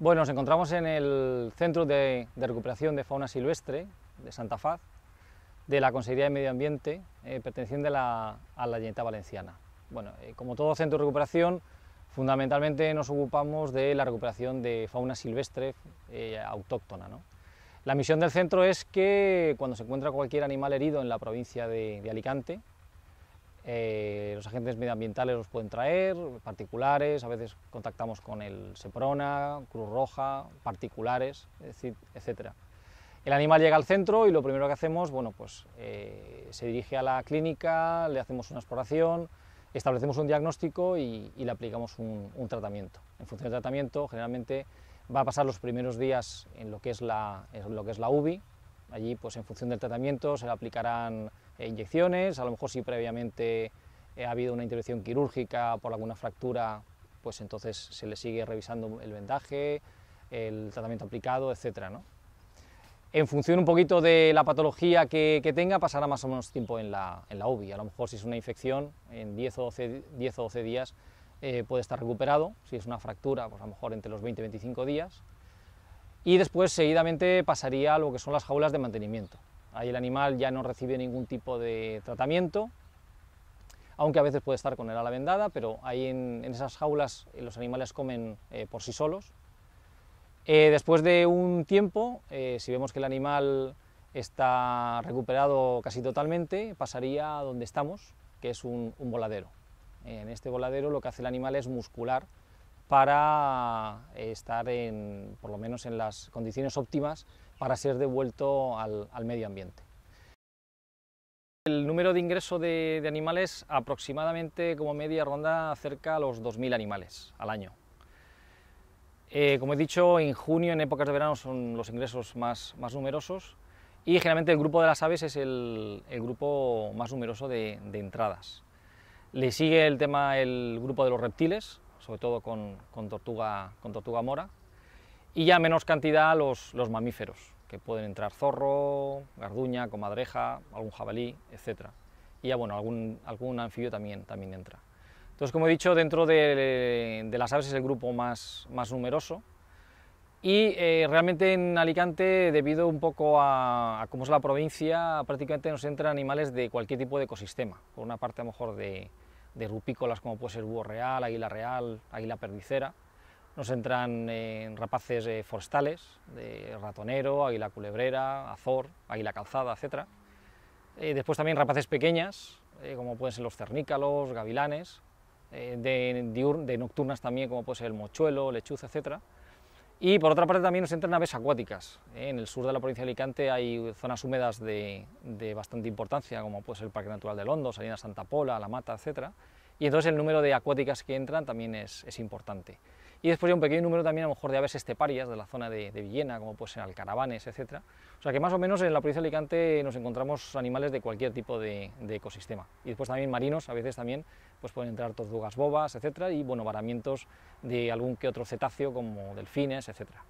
Bueno, nos encontramos en el Centro de, Recuperación de Fauna Silvestre de Santa Faz, de la Consejería de Medio Ambiente, eh, perteneciente a la, a Valenciana. Bueno, eh, como todo centro de recuperación, fundamentalmente nos ocupamos de la recuperación de fauna silvestre eh, autóctona. La misión del centro es que cuando se encuentra cualquier animal herido en la provincia de Alicante, eh, los agentes medioambientales los pueden traer, particulares, a veces contactamos con el Seprona, Cruz Roja, particulares, etc. El animal llega al centro y lo primero que hacemos, bueno, pues eh, se dirige a la clínica, le hacemos una exploración, establecemos un diagnóstico y, le aplicamos un, tratamiento. En función del tratamiento, generalmente va a pasar los primeros días en lo que es la, en lo que es la UBI, Allí, pues en función del tratamiento, se le aplicarán eh, inyecciones, a lo mejor si previamente eh, ha habido una intervención quirúrgica por alguna fractura, pues entonces se le sigue revisando el vendaje, el tratamiento aplicado, etcétera. ¿no? En función un poquito de la patología que, tenga, pasará más o menos tiempo en la, en la A lo mejor si es una infección, en 10 o 12, 10 o 12 días eh, puede estar recuperado. Si es una fractura, pues a lo mejor entre los 20 y 25 días y después seguidamente pasaría a lo que son las jaulas de mantenimiento. Ahí el animal ya no recibe ningún tipo de tratamiento, aunque a veces puede estar con el ala vendada, pero ahí en, esas jaulas eh, los animales comen eh, por sí solos. Eh, después de un tiempo, si vemos que el animal está recuperado casi totalmente, pasaría a donde estamos, que es un, un voladero. En este voladero lo que hace el animal es muscular para eh, estar en, por lo menos en las condiciones óptimas para ser devuelto al, medio ambiente. El número de ingreso de, animales aproximadamente como media ronda cerca a los 2.000 animales al año. Eh, como he dicho, en junio, en épocas de verano, son los ingresos más, numerosos y generalmente el grupo de las aves es el, grupo más numeroso de entradas. Le sigue el tema el grupo de los reptiles, sobre todo con, tortuga, con tortuga mora, y ya menos cantidad los, mamíferos, que pueden entrar zorro, garduña, comadreja, algún jabalí, etc. Y ya bueno, algún, algún anfibio también, también entra. Entonces, como he dicho, dentro de, las aves es el grupo más, más numeroso, y eh, realmente en Alicante, debido un poco a, a, cómo es la provincia, prácticamente nos entran animales de cualquier tipo de ecosistema. Por una parte, a lo mejor de, de rupícolas como puede ser búho real, águila real, águila perdicera. Nos entran en rapaces eh, forestales, de ratonero, águila culebrera, azor, águila calzada, etc. Eh, después también rapaces pequeñas, eh, como pueden ser los cernícalos, gavilanes, de, de, nocturnas también como puede ser el mochuelo, lechuza, etc. Y por otra parte también nos entran aves acuáticas. ¿eh? En el sur de la provincia de Alicante hay zonas húmedas de, bastante importancia, como puede ser el Parque Natural de Londo, Salinas Santa Pola, La Mata, etc. Y entonces el número de acuáticas que entran también es importante y después hay un pequeño número también a lo mejor de aves esteparias de la zona de, Villena, como pues ser alcaravanes, etc. O sea que más o menos en la provincia de Alicante nos encontramos animales de cualquier tipo de, ecosistema. Y después también marinos, a veces también pues pueden entrar tortugas bobas, etc. Y bueno, varamientos de algún que otro cetáceo como delfines, etcétera.